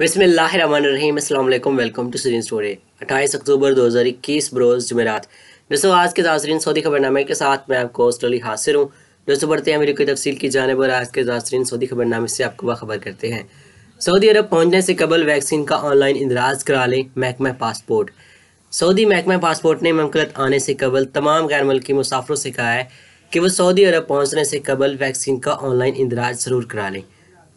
बसमीम welcome to serine story अट्ठाईस अक्टूबर 2021 बरोज़ जमेरात दोस्तों आज के दासरीन सऊदी खबरनामे के साथ मैं आपको हॉस्टली हासिर हूँ दोस्तों बढ़ते हैं अमेरिकी तफसील की जानब और आज के दासरीन सऊदी खबरनामे से आपको बाखबर करते हैं सऊदी अरब पहुँचने से कबल वैक्सीन का ऑनलाइन इंदराज करा लें महकमा पासपोर्ट सऊदी महकमा पासपोर्ट ने ममकलत आने से कबल तमाम गैर मुल्की मुसाफरों से कहा है कि वह सऊदी अरब पहुँचने से कबल वैक्सीन का ऑनलाइन इंदराज ज़रूर करा लें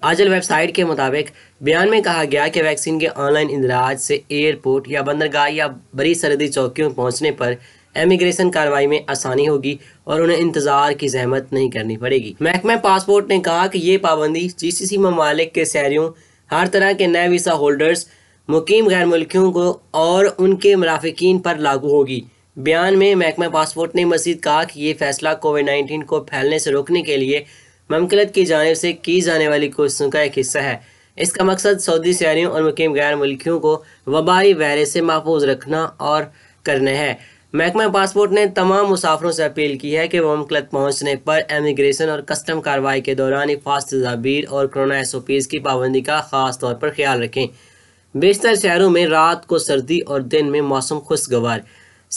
आजल वेबसाइट के मुताबिक बयान में कहा गया कि वैक्सीन के ऑनलाइन इंदराज से एयरपोर्ट या बंदरगाह या बड़ी सरहदी चौकियों पहुंचने पर इमिग्रेशन कार्रवाई में आसानी होगी और उन्हें इंतजार की जहमत नहीं करनी पड़ेगी महकमा पासपोर्ट ने कहा कि ये पाबंदी जीसीसी ममालिक के शहरियों हर तरह के नए वीसा होल्डर्स मुकीम गैर मुल्कियों को और उनके मराफिकीन पर लागू होगी बयान में महकमा पासपोर्ट ने मजीद कहा कि ये फैसला कोविड नाइन्टीन को फैलने से रोकने के लिए ममकलत की जानब से की जाने वाली कोशिशों का एक हिस्सा है इसका मकसद सऊदी सैनियों और मुकीम गैर मुल्कियों को वबाई वायरस से महफूज रखना और करना है महकमा पासपोर्ट ने तमाम मुसाफरों से अपील की है कि वह मुमकलत पहुँचने पर एमिग्रेशन और कस्टम कार्रवाई के दौरान हिफाज तजावीर और कोरोना एस ओ पीज़ की पाबंदी का खास तौर पर ख्याल रखें बेशतर शहरों में रात को सर्दी और दिन में मौसम खुशगवार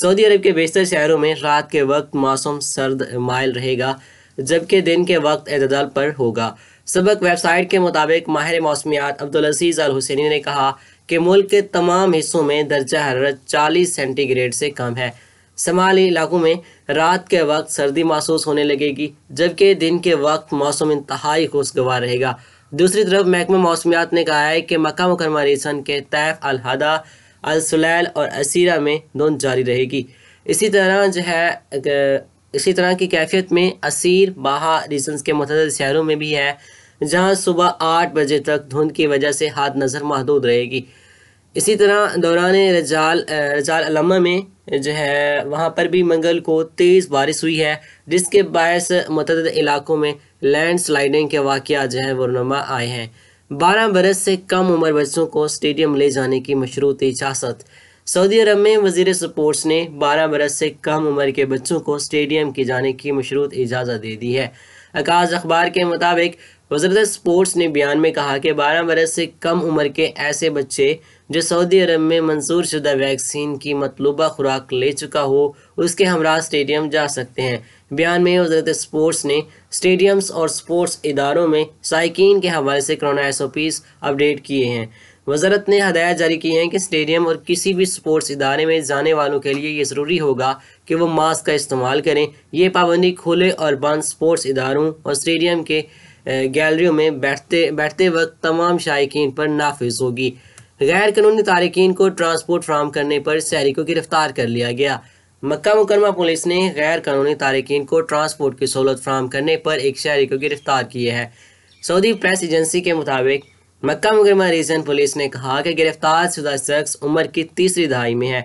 सऊदी अरब के बेशतर शहरों में रात के वक्त मौसम सर्द मायल रहेगा जबकि दिन के वक्त अतदाल पर होगा सबक वेबसाइट के मुताबिक माहिर मौसमियात अब्दुलज़ीज़ अल हुसैनी ने कहा कि मुल्क के तमाम हिस्सों में दर्जा हरारत चालीस सेंटीग्रेड से कम है शमाली इलाकों में रात के वक्त सर्दी महसूस होने लगेगी जबकि दिन के वक्त मौसम इंतहाई खुशगवार रहेगा दूसरी तरफ महकमे मौसमियात ने कहा है कि मक्का मुकरमा रीसन के तैफ अलहदा अलसलैल और असीरा में धुंध जारी रहेगी इसी तरह जो है इसी तरह की कैफियत में असीर बाहा रीजन के मतद शहरों में भी है जहाँ सुबह आठ बजे तक धुंध की वजह से हाथ नज़र महदूद रहेगी इसी तरह दौरान रजाल रजाल अलमा में जो है वहाँ पर भी मंगल को तेज़ बारिश हुई है जिसके बायस मतद इलाकों में लैंड स्लाइडिंग के वाक़ जो है वो नुमा आए हैं बारह बरस से कम उम्र बच्चों को स्टेडियम ले जाने की मशरूत इजाज़त सऊदी अरब में वजीर स्पोर्ट्स ने 12 बरस से कम उम्र के बच्चों को स्टेडियम के जाने की मशरूत इजाज़त दे दी है अकाज अखबार के मुताबिक वजरत स्पोर्ट्स ने बयान में कहा कि 12 बरस से कम उम्र के ऐसे बच्चे जो सऊदी अरब में मंजूर शुदा वैक्सीन की मतलूबा खुराक ले चुका हो उसके हमरा स्टेडियम जा सकते हैं बयान में वजरत स्पोर्ट्स ने स्टेडियम्स और स्पोर्ट्स इदारों में साइकिन के हवाले से corona S O Ps update किए हैं वजारत ने हदायत जारी की हैं कि स्टेडियम और किसी भी स्पोर्ट्स इदारे में जाने वालों के लिए ये ज़रूरी होगा कि वो मास्क का इस्तेमाल करें ये पाबंदी खुले और बंद स्पोर्ट्स इदारों और स्टेडियम के गैलरियों में बैठते बैठते वक्त तमाम शायक पर नाफिज होगी गैर कानूनी तारकिन को ट्रांसपोर्ट फ्राहम करने पर शहरी को गिरफ्तार कर लिया गया मक्का मुकरमा पुलिस ने गैर कानूनी तारकिन को ट्रांसपोर्ट की सहूलत फ्राहम करने पर एक शहरी को गिरफ्तार किया है सऊदी प्रेस एजेंसी के मुताबिक मक्का मुकरमा रीजन पुलिस ने कहा कि गिरफ्तार शुदा शख्स उम्र की तीसरी दहाई में है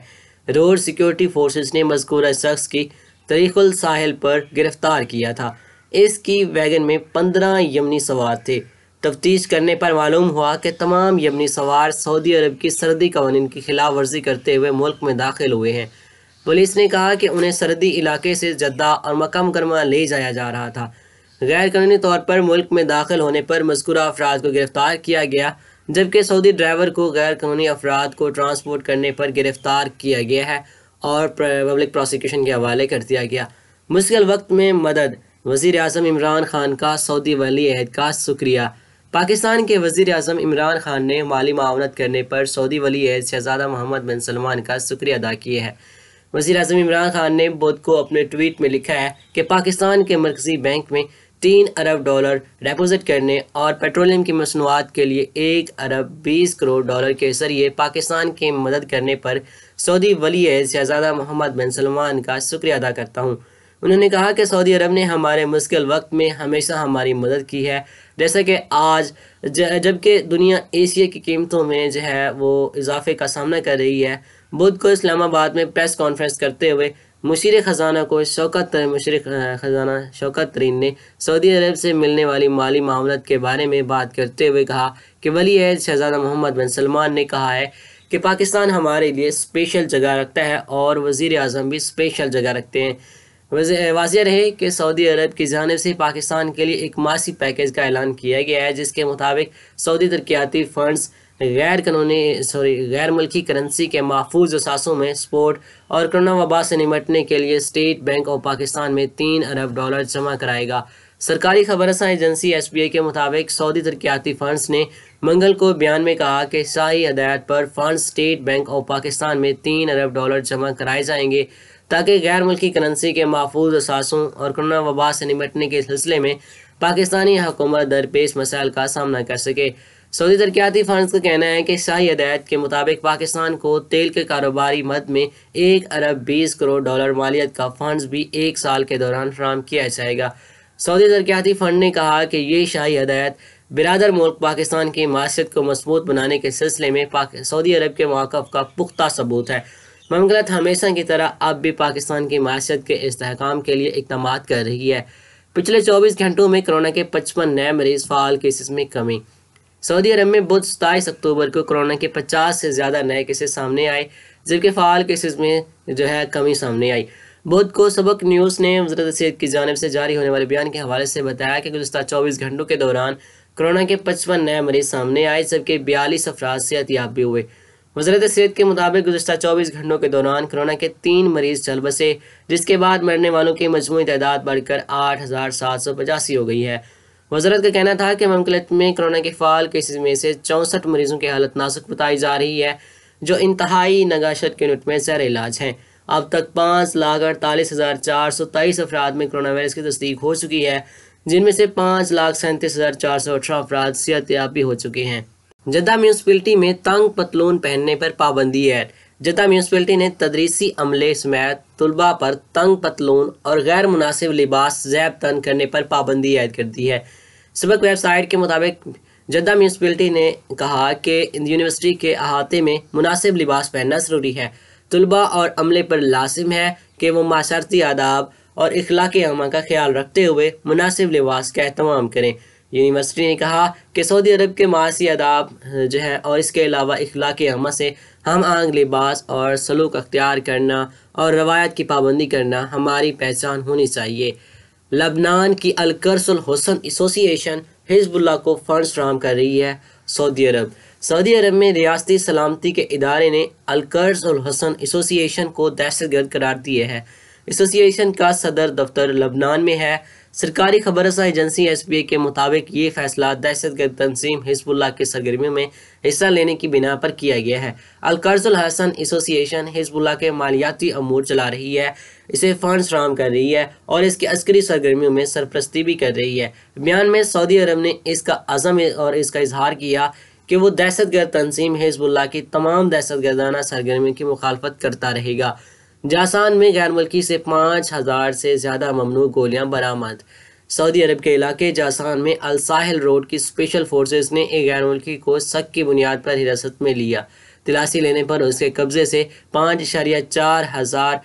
रोड सिक्योरिटी फोर्स ने मजकूरा शख्स की तरीकुल साहिल पर गिरफ्तार किया था इसकी वैगन में पंद्रह यमनी सवार थे तफ्तीश करने पर मालूम हुआ कि तमाम यमनी सवार सऊदी अरब की सर्दी कवानीन की खिलाफ वर्जी करते हुए मुल्क में दाखिल हुए हैं पुलिस ने कहा कि उन्हें सर्दी इलाके से जद्दा और मक्का मुकरमा ले जाया जा रहा था गैर कानूनी तौर पर मुल्क में दाखिल होने पर मजकूर अफराद को गिरफ्तार किया गया जबकि सऊदी ड्राइवर को गैर कानूनी अफराद को ट्रांसपोर्ट करने पर गिरफ्तार किया गया है और पब्लिक प्रोसिक्यूशन के हवाले कर दिया गया मुश्किल वक्त में मदद वजीर अजम इमरान खान का सऊदी वली अहद का शुक्रिया पाकिस्तान के वजीर अजम इमरान खान ने माली मावनत करने पर सऊदी वली अहद शहजादा मोहम्मद बिन सलमान का शुक्रिया अदा किया है वजी अजम इमरान खान ने बुद्ध को अपने ट्वीट में लिखा है कि पाकिस्तान के मरकजी बैंक में तीन अरब डॉलर डिपोजिट करने और पेट्रोलियम की मसनूआत के लिए एक अरब बीस करोड़ डॉलर के जरिए पाकिस्तान की मदद करने पर सऊदी वली शहजादा मोहम्मद बिन सलमान का शुक्रिया अदा करता हूँ उन्होंने कहा कि सऊदी अरब ने हमारे मुश्किल वक्त में हमेशा हमारी मदद की है जैसे कि आज जबकि दुनिया एशिया की कीमतों में जो है वो इजाफे का सामना कर रही है बुध को इस्लामाबाद में प्रेस कॉन्फ्रेंस करते हुए मुशीर ख़जाना को शौकत मुशीर ख़जाना शौकत तरीन ने सऊदी अरब से मिलने वाली माली मामलत के बारे में बात करते हुए कहा कि वली अहद शहजादा मोहम्मद बिन सलमान ने कहा है कि पाकिस्तान हमारे लिए स्पेशल जगह रखता है और वज़ी अजम भी स्पेशल जगह रखते हैं वाजिया रहे कि सऊदी अरब की जानब से पाकिस्तान के लिए एक मासी पैकेज का ऐलान किया गया है जिसके मुताबिक सऊदी तरक्याती फंडस गैर कानूनी सॉरी गैर मुल्की करेंसी के महफूज असासों में स्पोर्ट और कोरोना वबा से निपटने के लिए स्टेट बैंक ऑफ पाकिस्तान में तीन अरब डॉलर जमा कराएगा सरकारी खबरसा एजेंसी एस बी आई के मुताबिक सऊदी तरक्याती फंड्स ने मंगल को बयान में कहा कि शाही हदायत पर fund state bank of Pakistan में तीन अरब डॉलर जमा कराए जाएंगे ताकि गैर मुल्की करेंसी के महफूज असासों और कोरोना वबा से निपटने के सिलसिले में पाकिस्तानी हुकूमत दरपेश मसाइल का सामना कर सके सऊदी तरक्याती फंड का कहना है कि शाही हदायत के मुताबिक पाकिस्तान को तेल के कारोबारी मद में एक अरब बीस करोड़ डॉलर मालियत का फंड भी एक साल के दौरान फ्राहम किया जाएगा सऊदी तरक्याती फंड ने कहा कि ये शाही हदायत बिरदर मुल्क पाकिस्तान की माशियत को मजबूत बनाने के सिलसिले में सऊदी अरब के मौक़ का पुख्ता सबूत है मंगलत हमेशा की तरह अब भी पाकिस्तान की माशियत के इसकाम के लिए इकदाम कर रही है पिछले चौबीस घंटों में कोरोना के पचपन नए मरीज फाल केसेस में कमी सऊदी अरब में बुध सताईस अक्टूबर को कोरोना के 50 से ज़्यादा नए केसेज सामने आए जबकि फ़ाल केसेस में जो है कमी सामने आई बुध को सबक न्यूज़ ने वजरत सेहत की जानब से जारी होने वाले बयान के हवाले से बताया कि गुजशत चौबीस घंटों के दौरान कोरोना के पचपन नए मरीज सामने आए जबकि बयालीस अफराज सेहत याब भी हुए वजरत सेहत के मुताबिक गुजशत चौबीस घंटों के दौरान कोरोना के तीन मरीज चल बसे जिसके बाद मरने वालों की मजमू तादाद बढ़कर आठ हज़ार सात सौ पचासी हो गई है वजरत का कहना था कि ममकलत में कोरोना के फाल केसेज में से चौंसठ मरीजों की हालत नासुक बताई जा रही है जो इंतहाई नगाशत के नुट में सैर इलाज हैं अब तक पाँच लाख अड़तालीस हज़ार चार सौ तेईस अफराद में कोरोना वायरस की तस्दीक हो चुकी है जिनमें से पाँच लाख सैंतीस हज़ार चार सौ अठारह अफराद याबी हो चुके हैं जद्दा म्यूनसपलिटी में तंग पतलून पहनने पर पाबंदी है जद्दा म्यूनसपलिटी ने तदरीसी अमले समेत तलबा पर तंग पतलून और गैर मुनासिब लिबास जैब तन करने पर पाबंदी आयद कर दी है सबक वेबसाइट के मुताबिक जद्दा म्यूनसपलिटी ने कहा कि यूनिवर्सिटी के अहाते में मुनासिब लिबास पहनना ज़रूरी है तलबा और अमले पर लाजिम है कि वह माशरती आदाब और अखलाक अमा का ख्याल रखते हुए मुनासिब लिबास का अहतमाम करें यूनिवर्सिटी ने कहा कि सऊदी अरब के मासी आदाब जो हैं और इसके अलावा अखलाक अमा से हम आंग लिबास और सलूक अख्तियार करना और रवायत की पाबंदी करना हमारी पहचान होनी चाहिए लबनान की अलकरसल हुसन एसोसिएशन हिजबुल्ला को फंड्स फ्राहम कर रही है सऊदी अरब सऊदी अरब में रियाती सलामती के इदारे ने और हसन एसोसिएशन को दहशत गर्द करार दिए है एसोसिएशन का सदर दफ्तर लबनान में है सरकारी खबरसा एजेंसी एस पी ए के मुताबिक ये फैसला दहशत गर्द तनजीम हिजबुल्ला की सरगर्मियों में हिस्सा लेने की बिना पर किया गया है अलकर्जुल हसन एसोसिएशन हिजबुल्ला के मालियाती अमूर चला रही है इसे फंड फ्राहम कर रही है और इसकी अस्करी सरगर्मियों में सरप्रस्ती भी कर रही है बयान में सऊदी अरब ने इसका अज़म और इसका इजहार किया कि वो दहशतगर्द तनजीम हिजबुल्ला की तमाम दहशत गर्दाना सरगर्मियों की मुखालफत करता रहेगा जासान में गैर मुल्की से पाँच हज़ार से ज़्यादा ममनू गोलियां बरामद सऊदी अरब के इलाके जासान में अलसाहल रोड की स्पेशल फोर्सेस ने एक गैर मुल्की को शक की बुनियाद पर हिरासत में लिया तलाशी लेने पर उसके कब्जे से पाँच इशारिया चार हज़ार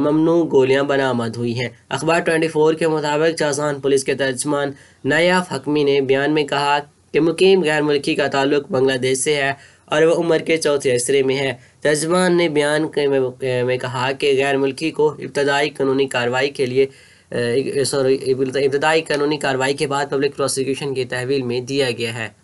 ममनू गोलियां बरामद हुई हैं अखबार 24 के मुताबिक जासान पुलिस के तर्जमान नायाफ हकमी ने बयान में कहा कि मुकीम गैर मुल्की का ताल्लुक बांग्लादेश से है और वह उम्र के चौथे हिस्से में है जजमान ने बयान में, में कहा कि गैर मुल्की को इब्तदाई कानूनी कार्रवाई के लिए सॉरी इब्तदाई कानूनी कार्रवाई के बाद पब्लिक प्रोसिक्यूशन की तहवील में दिया गया है